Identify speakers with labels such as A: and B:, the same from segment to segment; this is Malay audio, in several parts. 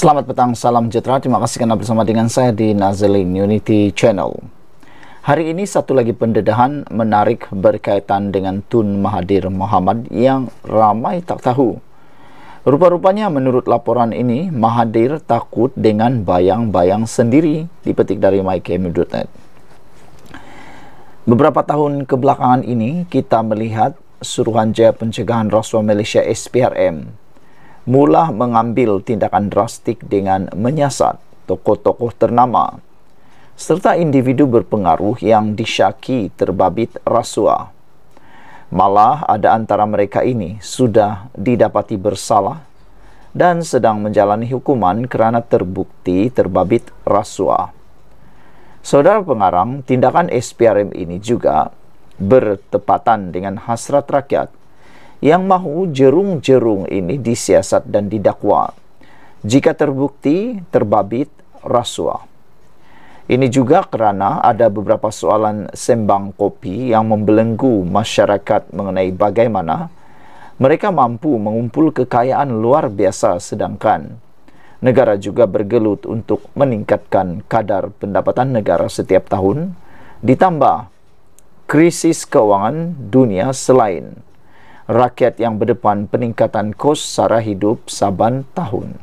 A: Selamat petang, salam sejahtera. Terima kasih kerana bersama dengan saya di Nazeling Unity Channel. Hari ini satu lagi pendedahan menarik berkaitan dengan Tun Mahathir Mohamad yang ramai tak tahu. Rupa-rupanya menurut laporan ini, Mahathir takut dengan bayang-bayang sendiri dipetik dari mykm.net. Beberapa tahun kebelakangan ini, kita melihat Suruhanjaya Pencegahan Rasuah Malaysia SPRM mula mengambil tindakan drastik dengan menyasat tokoh-tokoh ternama serta individu berpengaruh yang disyaki terbabit rasuah. Malah ada antara mereka ini sudah didapati bersalah dan sedang menjalani hukuman kerana terbukti terbabit rasuah. Saudara pengarang, tindakan SPRM ini juga bertepatan dengan hasrat rakyat yang mahu jerung-jerung ini disiasat dan didakwa jika terbukti terbabit rasuah. Ini juga kerana ada beberapa soalan sembang kopi yang membelenggu masyarakat mengenai bagaimana mereka mampu mengumpul kekayaan luar biasa sedangkan negara juga bergelut untuk meningkatkan kadar pendapatan negara setiap tahun ditambah krisis keuangan dunia selain rakyat yang berdepan peningkatan kos sara hidup saban tahun.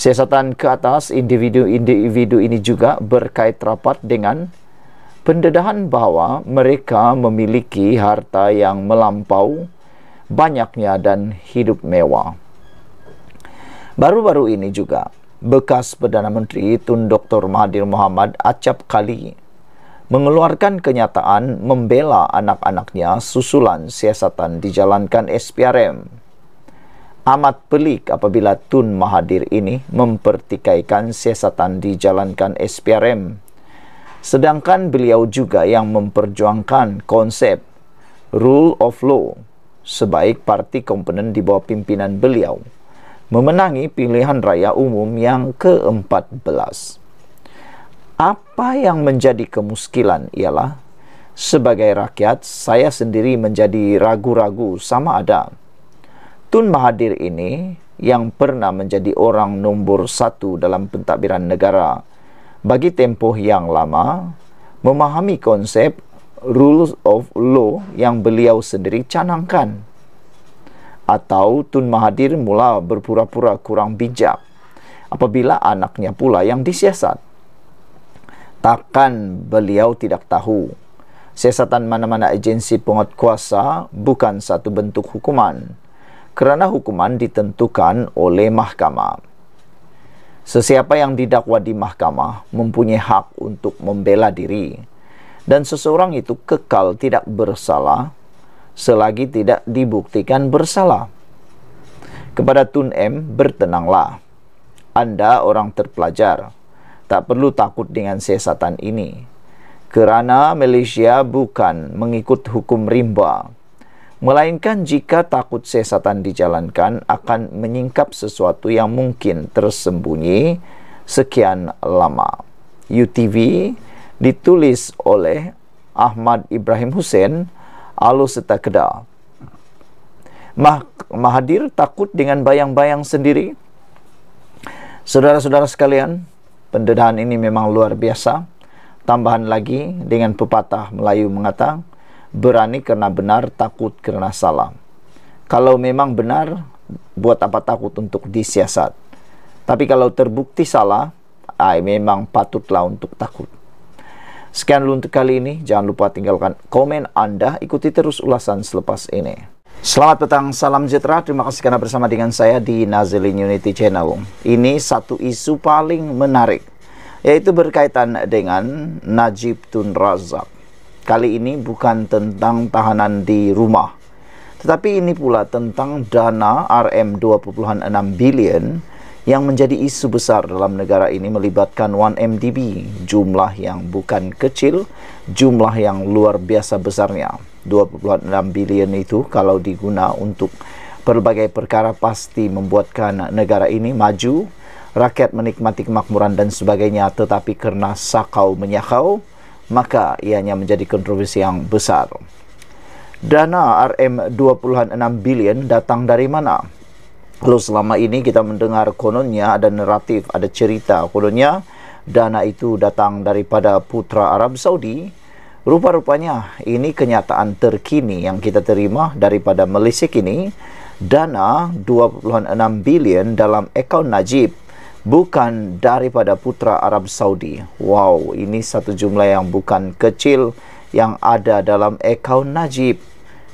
A: Siasatan ke atas individu-individu ini juga berkait rapat dengan pendedahan bahawa mereka memiliki harta yang melampau banyaknya dan hidup mewah. Baru-baru ini juga, bekas Perdana Menteri Tun Dr. Mahathir Mohamad acap kali mengeluarkan kenyataan membela anak-anaknya susulan siasatan dijalankan SPRM. Amat pelik apabila Tun Mahathir ini mempertikaikan siasatan dijalankan SPRM. Sedangkan beliau juga yang memperjuangkan konsep rule of law sebaik parti komponen di bawah pimpinan beliau memenangi pilihan raya umum yang ke-14 apa yang menjadi kemuskilan ialah sebagai rakyat saya sendiri menjadi ragu-ragu sama ada Tun Mahathir ini yang pernah menjadi orang nombor satu dalam pentadbiran negara bagi tempoh yang lama memahami konsep rules of law yang beliau sendiri canangkan atau Tun Mahathir mula berpura-pura kurang bijak apabila anaknya pula yang disiasat takkan beliau tidak tahu. Siasatan mana-mana agensi penguat kuasa bukan satu bentuk hukuman kerana hukuman ditentukan oleh mahkamah. Sesiapa yang didakwa di mahkamah mempunyai hak untuk membela diri dan seseorang itu kekal tidak bersalah selagi tidak dibuktikan bersalah. Kepada Tun M, bertenanglah. Anda orang terpelajar tak perlu takut dengan siasatan ini kerana Malaysia bukan mengikut hukum rimba melainkan jika takut siasatan dijalankan akan menyingkap sesuatu yang mungkin tersembunyi sekian lama UTV ditulis oleh Ahmad Ibrahim Hussein Alu Serta Kedah Mah Mahadir takut dengan bayang-bayang sendiri Saudara-saudara sekalian, pendedahan ini memang luar biasa. Tambahan lagi dengan pepatah Melayu mengata, berani kerana benar, takut kerana salah. Kalau memang benar, buat apa takut untuk disiasat. Tapi kalau terbukti salah, ay, memang patutlah untuk takut. Sekian dulu untuk kali ini. Jangan lupa tinggalkan komen Anda. Ikuti terus ulasan selepas ini. Selamat petang, salam sejahtera. Terima kasih kerana bersama dengan saya di Nazilin Unity Channel. Ini satu isu paling menarik, yaitu berkaitan dengan Najib Tun Razak. Kali ini bukan tentang tahanan di rumah, tetapi ini pula tentang dana RM2.6 bilion yang menjadi isu besar dalam negara ini melibatkan 1MDB, jumlah yang bukan kecil, jumlah yang luar biasa besarnya. 2.6 bilion itu kalau diguna untuk pelbagai perkara pasti membuatkan negara ini maju, rakyat menikmati kemakmuran dan sebagainya tetapi kerana sakau menyakau maka ianya menjadi kontroversi yang besar. Dana RM 2.6 bilion datang dari mana? Kalau selama ini kita mendengar kononnya ada naratif, ada cerita kononnya dana itu datang daripada putra Arab Saudi Rupa-rupanya ini kenyataan terkini yang kita terima daripada Malaysia kini dana 2.6 bilion dalam akaun Najib bukan daripada putra Arab Saudi. Wow, ini satu jumlah yang bukan kecil yang ada dalam akaun Najib.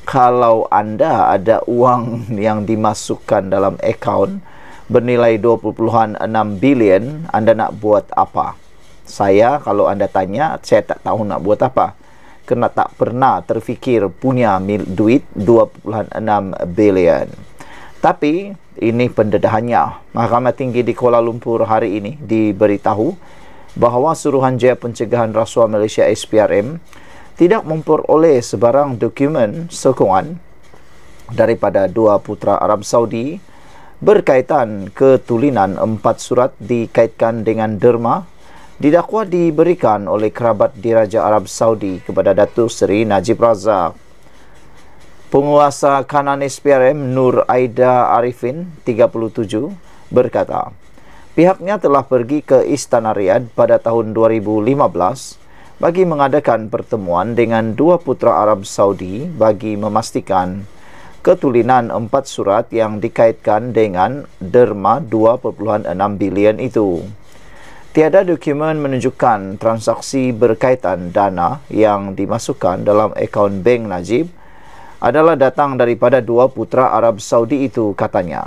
A: Kalau anda ada uang yang dimasukkan dalam akaun bernilai 2.6 bilion, anda nak buat apa? saya kalau anda tanya saya tak tahu nak buat apa kerana tak pernah terfikir punya mil duit 2.6 bilion tapi ini pendedahannya Mahkamah Tinggi di Kuala Lumpur hari ini diberitahu bahawa Suruhanjaya Pencegahan Rasuah Malaysia SPRM tidak memperoleh sebarang dokumen sokongan daripada dua putra Arab Saudi berkaitan ketulinan empat surat dikaitkan dengan derma didakwa diberikan oleh kerabat diraja Arab Saudi kepada Datuk Seri Najib Razak. Penguasa kanan SPRM Nur Aida Arifin, 37, berkata, pihaknya telah pergi ke Istana Riyadh pada tahun 2015 bagi mengadakan pertemuan dengan dua putra Arab Saudi bagi memastikan ketulinan empat surat yang dikaitkan dengan derma 2.6 bilion itu. Tiada dokumen menunjukkan transaksi berkaitan dana yang dimasukkan dalam akaun bank Najib adalah datang daripada dua putra Arab Saudi itu katanya.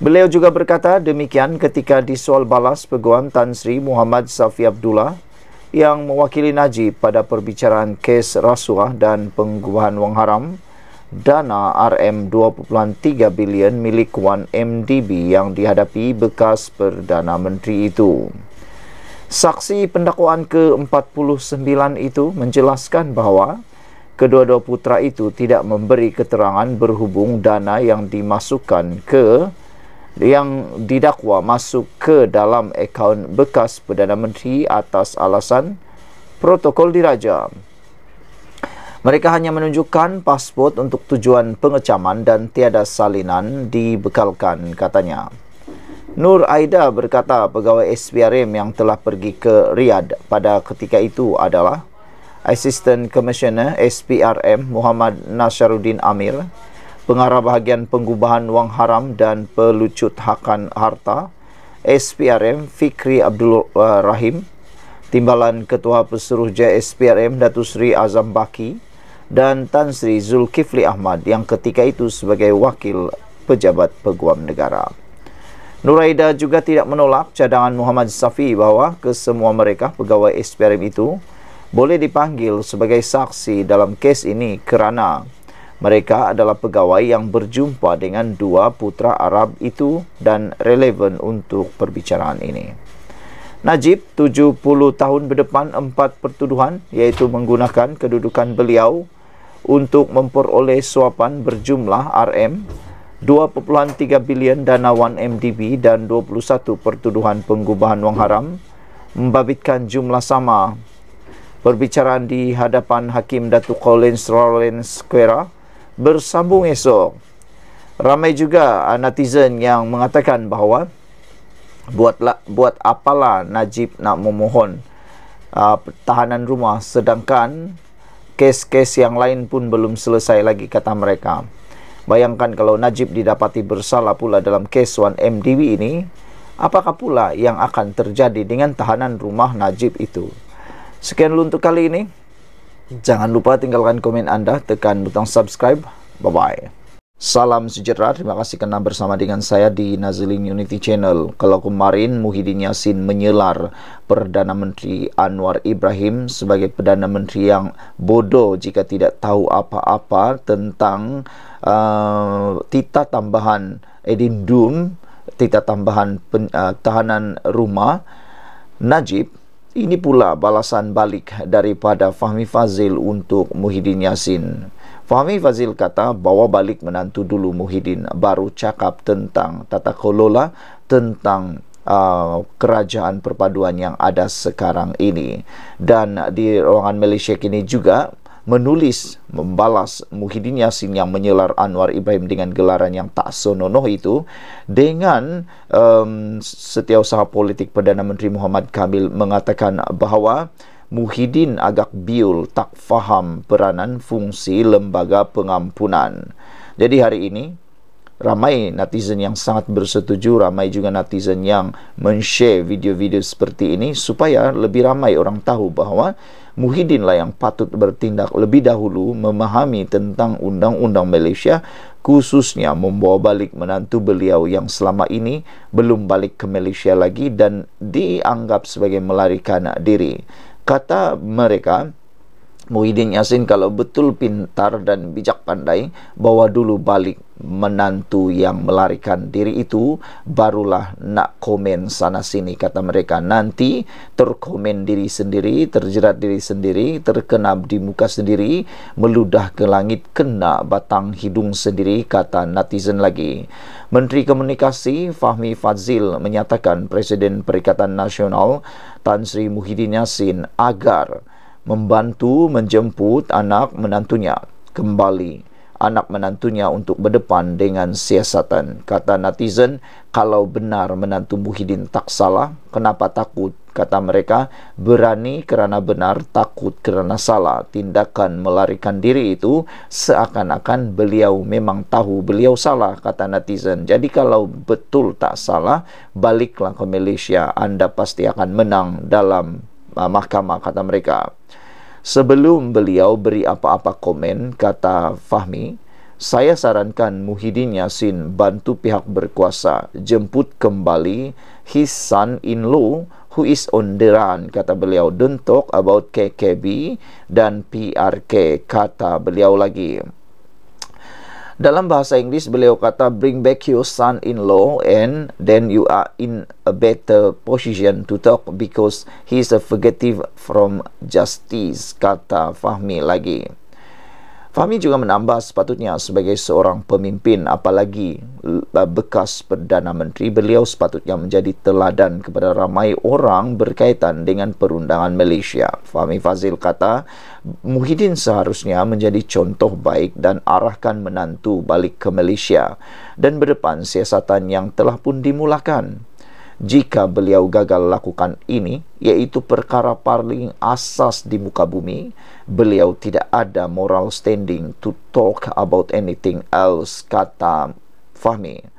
A: Beliau juga berkata demikian ketika disoal balas peguam Tan Sri Muhammad Safi Abdullah yang mewakili Najib pada perbicaraan kes rasuah dan pengguhan wang haram dana RM2.3 bilion milik 1MDB yang dihadapi bekas Perdana Menteri itu. Saksi pendakwaan ke-49 itu menjelaskan bahawa kedua-dua putera itu tidak memberi keterangan berhubung dana yang dimasukkan ke yang didakwa masuk ke dalam akaun bekas Perdana Menteri atas alasan protokol diraja. Mereka hanya menunjukkan pasport untuk tujuan pengecaman dan tiada salinan dibekalkan katanya. Nur Aida berkata pegawai SPRM yang telah pergi ke Riyadh pada ketika itu adalah Assistant Commissioner SPRM Muhammad Nasharuddin Amir, Pengarah Bahagian Pengubahan Wang Haram dan Pelucut Hakan Harta, SPRM Fikri Abdul eh, Rahim, Timbalan Ketua Pesuruh JSPRM Datu Sri Azam Baki, dan Tan Sri Zulkifli Ahmad yang ketika itu sebagai wakil pejabat peguam negara. Nuraida juga tidak menolak cadangan Muhammad Safi bahawa kesemua mereka pegawai SPRM itu boleh dipanggil sebagai saksi dalam kes ini kerana mereka adalah pegawai yang berjumpa dengan dua putra Arab itu dan relevan untuk perbicaraan ini. Najib, 70 tahun berdepan empat pertuduhan iaitu menggunakan kedudukan beliau untuk memperoleh suapan berjumlah RM 2.3 bilion dana 1MDB dan 21 pertuduhan pengubahan wang haram membabitkan jumlah sama. Perbicaraan di hadapan Hakim Datuk Collins Rawlins Quera bersambung esok. Ramai juga netizen yang mengatakan bahawa buatlah buat apalah Najib nak memohon uh, tahanan rumah sedangkan Kes-kes yang lain pun belum selesai lagi kata mereka bayangkan kalau Najib didapati bersalah pula dalam kes 1 MDW ini apakah pula yang akan terjadi dengan tahanan rumah Najib itu sekian dulu untuk kali ini jangan lupa tinggalkan komen anda tekan butang subscribe bye-bye Salam sejahtera, terima kasih kerana bersama dengan saya di Nazling Unity Channel. Kalau kemarin Muhyiddin Yassin menyelar Perdana Menteri Anwar Ibrahim sebagai Perdana Menteri yang bodoh jika tidak tahu apa-apa tentang uh, tita tambahan Edin Dun, tita tambahan pen, uh, tahanan rumah Najib, ini pula balasan balik daripada Fahmi Fazil untuk Muhyiddin Yassin. Fahmi Fazil kata bawa balik menantu dulu Muhyiddin baru cakap tentang tata kelola tentang uh, kerajaan perpaduan yang ada sekarang ini dan di ruangan Malaysia kini juga menulis membalas Muhyiddin Yassin yang menyelar Anwar Ibrahim dengan gelaran yang tak senonoh itu dengan um, setiausaha politik Perdana Menteri Muhammad Kamil mengatakan bahawa Muhyiddin agak biul tak faham peranan fungsi lembaga pengampunan. Jadi hari ini, ramai netizen yang sangat bersetuju, ramai juga netizen yang men-share video-video seperti ini supaya lebih ramai orang tahu bahawa Muhyiddin lah yang patut bertindak lebih dahulu memahami tentang undang-undang Malaysia khususnya membawa balik menantu beliau yang selama ini belum balik ke Malaysia lagi dan dianggap sebagai melarikan diri kata mereka Muhyiddin Yassin kalau betul pintar dan bijak pandai bawa dulu balik menantu yang melarikan diri itu barulah nak komen sana sini kata mereka nanti terkomen diri sendiri terjerat diri sendiri terkena di muka sendiri meludah ke langit kena batang hidung sendiri kata netizen lagi Menteri Komunikasi Fahmi Fazil menyatakan Presiden Perikatan Nasional Tan Sri Muhyiddin Yassin agar membantu menjemput anak menantunya kembali anak menantunya untuk berdepan dengan siasatan. Kata netizen, kalau benar menantu Muhyiddin tak salah, kenapa takut? Kata mereka, berani kerana benar, takut kerana salah. Tindakan melarikan diri itu seakan-akan beliau memang tahu beliau salah, kata netizen. Jadi kalau betul tak salah, baliklah ke Malaysia, anda pasti akan menang dalam uh, mahkamah kata mereka sebelum beliau beri apa-apa komen kata Fahmi saya sarankan Muhyiddin Yassin bantu pihak berkuasa jemput kembali his son in law who is on the run kata beliau don't talk about KKB dan PRK kata beliau lagi dalam bahasa Inggeris beliau kata bring back your son-in-law and then you are in a better position to talk because he is a fugitive from justice kata Fahmi lagi. Fahmi juga menambah sepatutnya sebagai seorang pemimpin apalagi uh, bekas Perdana Menteri beliau sepatutnya menjadi teladan kepada ramai orang berkaitan dengan perundangan Malaysia. Fahmi Fazil kata Muhyiddin seharusnya menjadi contoh baik dan arahkan menantu balik ke Malaysia dan berdepan siasatan yang telah pun dimulakan jika beliau gagal lakukan ini yaitu perkara paling asas di muka bumi beliau tidak ada moral standing to talk about anything else kata Fahmi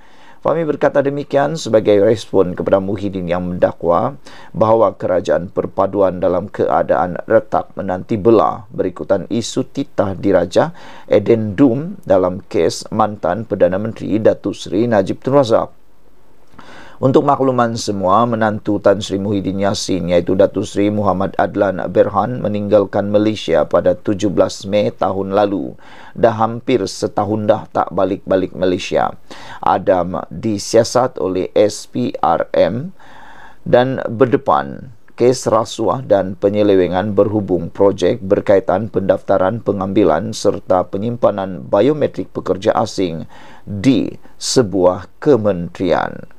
A: Fahmi berkata demikian sebagai respon kepada Muhyiddin yang mendakwa bahawa kerajaan perpaduan dalam keadaan retak menanti belah berikutan isu titah diraja Eden Doom dalam kes mantan Perdana Menteri Datuk Seri Najib Tun Razak. Untuk makluman semua, menantu Tan Sri Muhyiddin Yassin iaitu Datu Sri Muhammad Adlan Berhan meninggalkan Malaysia pada 17 Mei tahun lalu. Dah hampir setahun dah tak balik-balik Malaysia. Adam disiasat oleh SPRM dan berdepan kes rasuah dan penyelewengan berhubung projek berkaitan pendaftaran pengambilan serta penyimpanan biometrik pekerja asing di sebuah kementerian.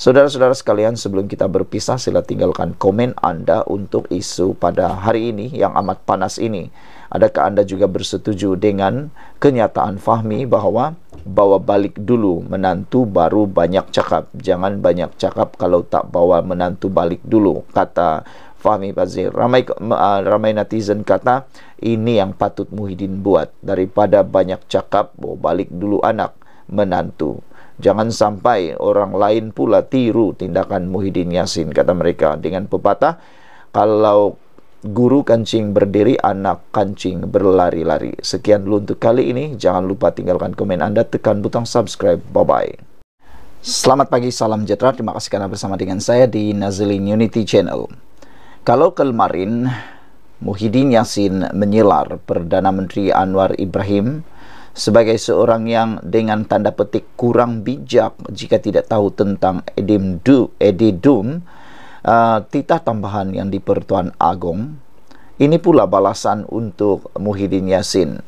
A: Saudara-saudara sekalian, sebelum kita berpisah, sila tinggalkan komen Anda untuk isu pada hari ini yang amat panas ini. Adakah Anda juga bersetuju dengan kenyataan Fahmi bahwa bawa balik dulu menantu baru banyak cakap. Jangan banyak cakap kalau tak bawa menantu balik dulu, kata Fahmi Bazir. Ramai, uh, ramai netizen kata ini yang patut Muhyiddin buat daripada banyak cakap bawa balik dulu anak menantu. Jangan sampai orang lain pula tiru tindakan Muhyiddin Yasin kata mereka dengan pepatah kalau guru kancing berdiri anak kancing berlari-lari. Sekian dulu untuk kali ini. Jangan lupa tinggalkan komen Anda, tekan butang subscribe. Bye bye. Selamat pagi, salam sejahtera. Terima kasih karena bersama dengan saya di Nazlin Unity Channel. Kalau kemarin Muhyiddin Yasin menyilar Perdana Menteri Anwar Ibrahim sebagai seorang yang dengan tanda petik kurang bijak jika tidak tahu tentang Edim Du Edidum uh, titah tambahan yang di pertuan Agong ini pula balasan untuk Muhyiddin Yassin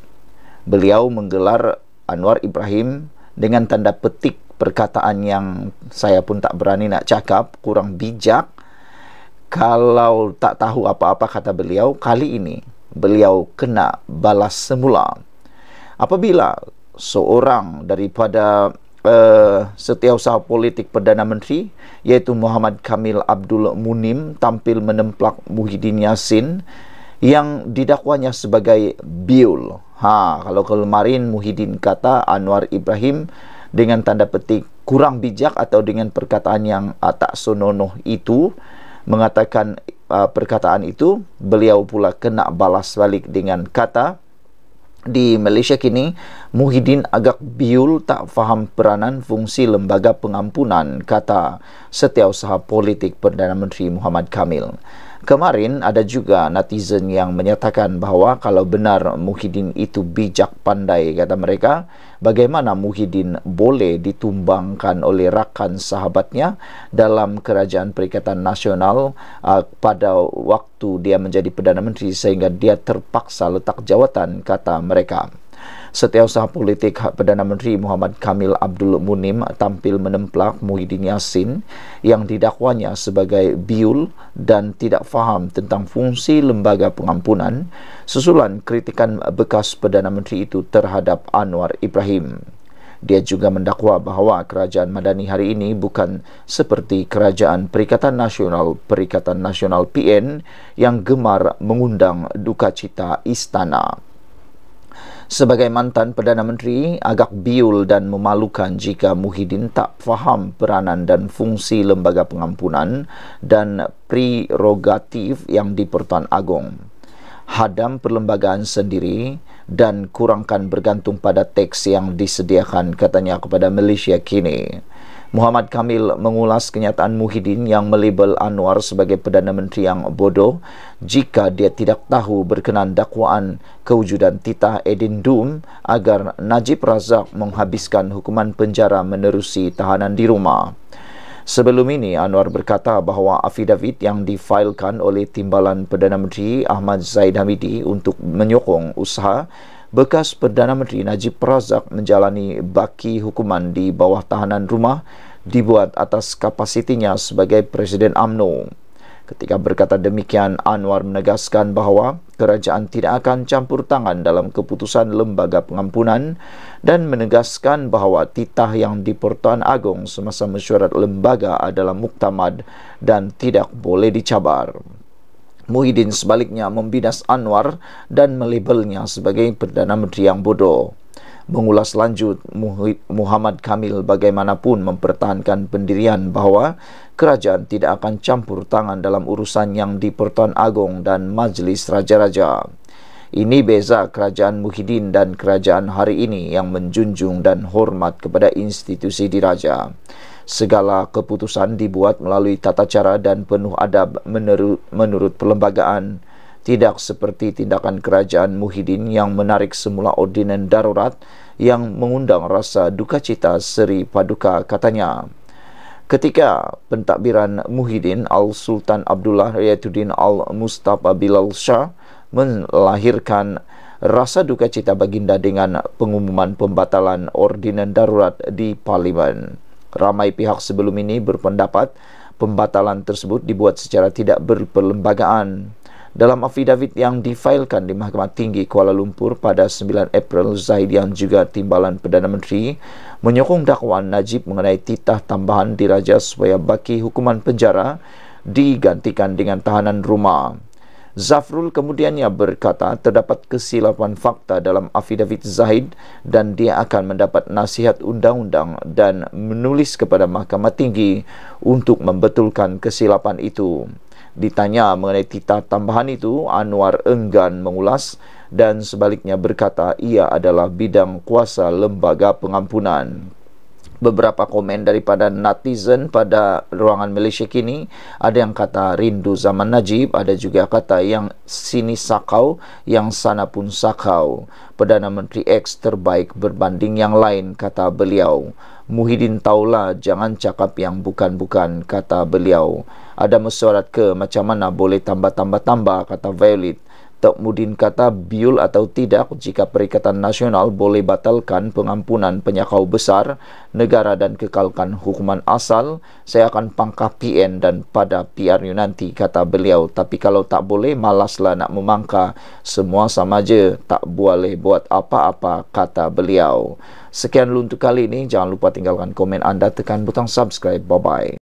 A: beliau menggelar Anwar Ibrahim dengan tanda petik perkataan yang saya pun tak berani nak cakap kurang bijak kalau tak tahu apa-apa kata beliau kali ini beliau kena balas semula apabila seorang daripada uh, setiausaha politik Perdana Menteri iaitu Muhammad Kamil Abdul Munim tampil menemplak Muhyiddin Yassin yang didakwanya sebagai biul. Ha, kalau kemarin Muhyiddin kata Anwar Ibrahim dengan tanda petik kurang bijak atau dengan perkataan yang uh, tak sononoh itu mengatakan uh, perkataan itu beliau pula kena balas balik dengan kata di Malaysia kini, Muhyiddin agak biul tak faham peranan fungsi lembaga pengampunan, kata setiausaha politik Perdana Menteri Muhammad Kamil. Kemarin ada juga netizen yang menyatakan bahawa kalau benar Muhyiddin itu bijak pandai kata mereka, bagaimana Muhyiddin boleh ditumbangkan oleh rakan sahabatnya dalam kerajaan perikatan nasional uh, pada waktu dia menjadi Perdana Menteri sehingga dia terpaksa letak jawatan kata mereka. Setiausaha politik Perdana Menteri Muhammad Kamil Abdul Munim tampil menemplak Muhyiddin Yassin yang didakwanya sebagai biul dan tidak faham tentang fungsi lembaga pengampunan susulan kritikan bekas Perdana Menteri itu terhadap Anwar Ibrahim. Dia juga mendakwa bahawa kerajaan Madani hari ini bukan seperti kerajaan Perikatan Nasional Perikatan Nasional PN yang gemar mengundang duka cita istana sebagai mantan Perdana Menteri agak biul dan memalukan jika Muhyiddin tak faham peranan dan fungsi lembaga pengampunan dan prerogatif yang di-Pertuan Agong. Hadam perlembagaan sendiri dan kurangkan bergantung pada teks yang disediakan katanya kepada Malaysia kini. Muhammad Kamil mengulas kenyataan Muhyiddin yang melabel Anwar sebagai Perdana Menteri yang bodoh jika dia tidak tahu berkenan dakwaan kewujudan Tita Edin Dum agar Najib Razak menghabiskan hukuman penjara menerusi tahanan di rumah. Sebelum ini, Anwar berkata bahawa afidavit yang difailkan oleh timbalan Perdana Menteri Ahmad Zaid Hamidi untuk menyokong usaha bekas Perdana Menteri Najib Razak menjalani baki hukuman di bawah tahanan rumah dibuat atas kapasitinya sebagai Presiden AMNO. Ketika berkata demikian, Anwar menegaskan bahawa kerajaan tidak akan campur tangan dalam keputusan lembaga pengampunan dan menegaskan bahawa titah yang di Pertuan Agong semasa mesyuarat lembaga adalah muktamad dan tidak boleh dicabar. Muhyiddin sebaliknya membidas Anwar dan melabelnya sebagai Perdana Menteri yang bodoh. Mengulas lanjut, Muhammad Kamil bagaimanapun mempertahankan pendirian bahawa kerajaan tidak akan campur tangan dalam urusan yang di Pertuan Agong dan Majlis Raja-Raja. Ini beza kerajaan Muhyiddin dan kerajaan hari ini yang menjunjung dan hormat kepada institusi diraja segala keputusan dibuat melalui tata cara dan penuh adab menurut, menurut perlembagaan tidak seperti tindakan kerajaan Muhyiddin yang menarik semula ordinan darurat yang mengundang rasa duka cita Seri Paduka katanya. Ketika pentadbiran Muhyiddin Al-Sultan Abdullah Riyatuddin Al-Mustafa Bilal Shah melahirkan rasa duka cita baginda dengan pengumuman pembatalan ordinan darurat di Parlimen. Ramai pihak sebelum ini berpendapat pembatalan tersebut dibuat secara tidak berperlembagaan. Dalam afidavit yang difailkan di Mahkamah Tinggi Kuala Lumpur pada 9 April, Zaid yang juga timbalan Perdana Menteri menyokong dakwaan Najib mengenai titah tambahan diraja supaya baki hukuman penjara digantikan dengan tahanan rumah. Zafrul kemudiannya berkata terdapat kesilapan fakta dalam afidavit Zahid dan dia akan mendapat nasihat undang-undang dan menulis kepada mahkamah tinggi untuk membetulkan kesilapan itu. Ditanya mengenai titah tambahan itu, Anwar enggan mengulas dan sebaliknya berkata ia adalah bidang kuasa lembaga pengampunan beberapa komen daripada netizen pada ruangan Malaysia kini ada yang kata rindu zaman Najib ada juga kata yang sini sakau yang sana pun sakau Perdana Menteri X terbaik berbanding yang lain kata beliau Muhyiddin taulah jangan cakap yang bukan-bukan kata beliau ada mesyuarat ke macam mana boleh tambah-tambah-tambah kata Violet mudin kata biul atau tidak jika Perikatan Nasional boleh batalkan pengampunan penyakau besar negara dan kekalkan hukuman asal, saya akan pangkah PN dan pada PRU nanti, kata beliau. Tapi kalau tak boleh, malaslah nak memangka. Semua sama je, tak boleh buat apa-apa, kata beliau. Sekian dulu untuk kali ini. Jangan lupa tinggalkan komen anda, tekan butang subscribe. Bye-bye.